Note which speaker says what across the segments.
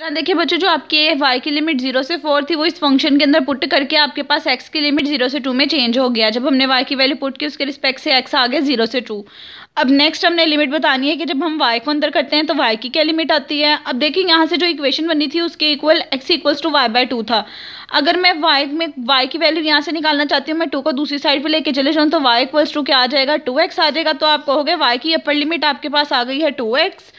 Speaker 1: हाँ, देखिए बच्चों जो आपके वाई की लिमिट जीरो से फोर थी वो इस फंक्शन के अंदर पुट करके आपके पास एक्स की लिमिट जीरो से टू में चेंज हो गया जब हमने वाई की वैल्यू पुट की उसके रिस्पेक्ट से एक्स आ गया जीरो से टू अब नेक्स्ट हमने लिमिट बतानी है कि जब हम वाई को अंदर करते हैं तो वाई की क्या लिमिट आती है अब देखिए यहाँ से जो इक्वेशन बनी थी उसके equal X equals two Y by two था अगर मैं वाई में वाई की वैल्यू यहाँ से निकालना चाहती हूँ मैं टू को दूसरी साइड पर लेके चले जाऊँ तो वाई इक्वल्स टू क्या आ जाएगा टू एक्स आ जाएगा तो आप कहोगे वाई की अपर लिमिट आपके पास आ गई है टू एक्स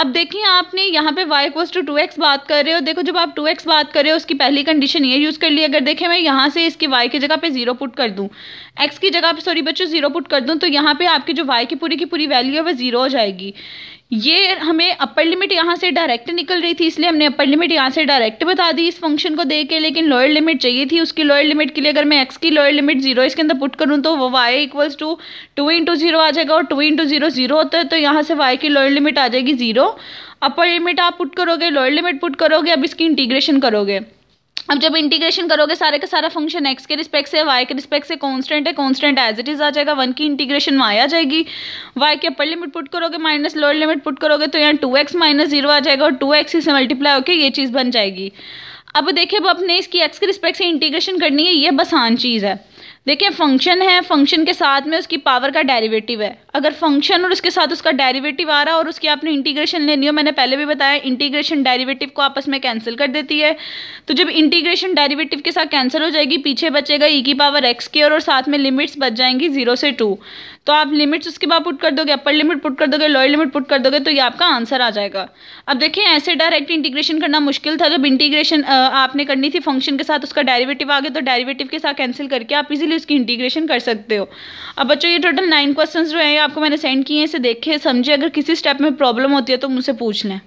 Speaker 1: अब देखिए आपने यहाँ पे y equals to two X बात कर रहे हो देखो जब आप टू एक्स बात कर रहे हो उसकी पहली कंडीशन ये यूज़ कर ली अगर देखें मैं यहाँ से इसकी y की जगह पे जीरो पुट कर दूँ x की जगह पे सॉरी बच्चों जीरो पुट कर दूँ तो यहाँ पे आपकी जो y की पूरी की पूरी वैल्यू है वो जीरो हो जाएगी ये हमें अपर लिमिट यहाँ से डायरेक्ट निकल रही थी इसलिए हमने अपर लिमिट यहाँ से डायरेक्ट बता दी इस फंक्शन को दे के लेकिन लोअर लिमिट चाहिए थी उसकी लोअर लिमिट के लिए अगर मैं एक्स की लोअर लिमिट जीरो इसके अंदर पुट करूँ तो वो Y equals to two into zero आ जाएगा और टू इंटू जीरो जीरो होता है तो यहाँ से वाई की लोअर लिमिट आ जाएगी जीरो अपर लिमिट आप पुट करोगे लोअर लिमिट पुट करोगे अब इसकी इंटीग्रेशन करोगे अब जब इंटीग्रेशन करोगे सारे का सारा फंक्शन एक्स के रिस्पेक्ट से वाई के रिस्पेक्ट से कांस्टेंट है कांस्टेंट एज इट इज आ जाएगा वन की इंटीग्रेशन वाई आ जाएगी वाई के अपर लिमिट पुट करोगे माइनस लोअर लिमिट पुट करोगे तो यहाँ टू एक्स माइनस जीरो आ जाएगा और टू एक्स इसे मल्टीप्लाई होकर ये चीज़ बन जाएगी अब देखिए अब अपने इसकी एक्स के रिस्पेक्ट से इंटीग्रेशन करनी है ये बस आसान चीज़ है देखिए फंक्शन है फंक्शन के साथ में उसकी पावर का डेरिवेटिव है अगर फंक्शन और उसके साथ उसका डेरिवेटिव आ रहा है और उसकी आपने इंटीग्रेशन लेनी हो मैंने पहले भी बताया इंटीग्रेशन डेरिवेटिव को आपस में कैंसिल कर देती है तो जब इंटीग्रेशन डेरिवेटिव के साथ कैंसिल हो जाएगी पीछे बचेगा ई e की पावर एक्स के और, और साथ में लिमिट्स बच जाएंगी जीरो से टू तो आप लिमिट्स उसके बाद पुट कर दोगे अपर लिमिट पुट कर दोगे लोअर लिमिट पुट कर दोगे तो ये आपका आंसर आ जाएगा अब देखिए ऐसे डायरेक्ट इंटीग्रेशन करना मुश्किल था जब इंटीग्रेशन आपने करनी थी फंक्शन के साथ उसका डेरिवेटिव आ गया तो डेरिवेटिव के साथ कैंसिल करके आप इजीली उसकी इंटीग्रेशन कर सकते हो अब बच्चों ये टोटल नाइन क्वेश्चन जो है आपको मैंने सेंड किए हैं इसे देखे समझे अगर किसी स्टेप में प्रॉब्लम होती है तो मुझसे पूछ लें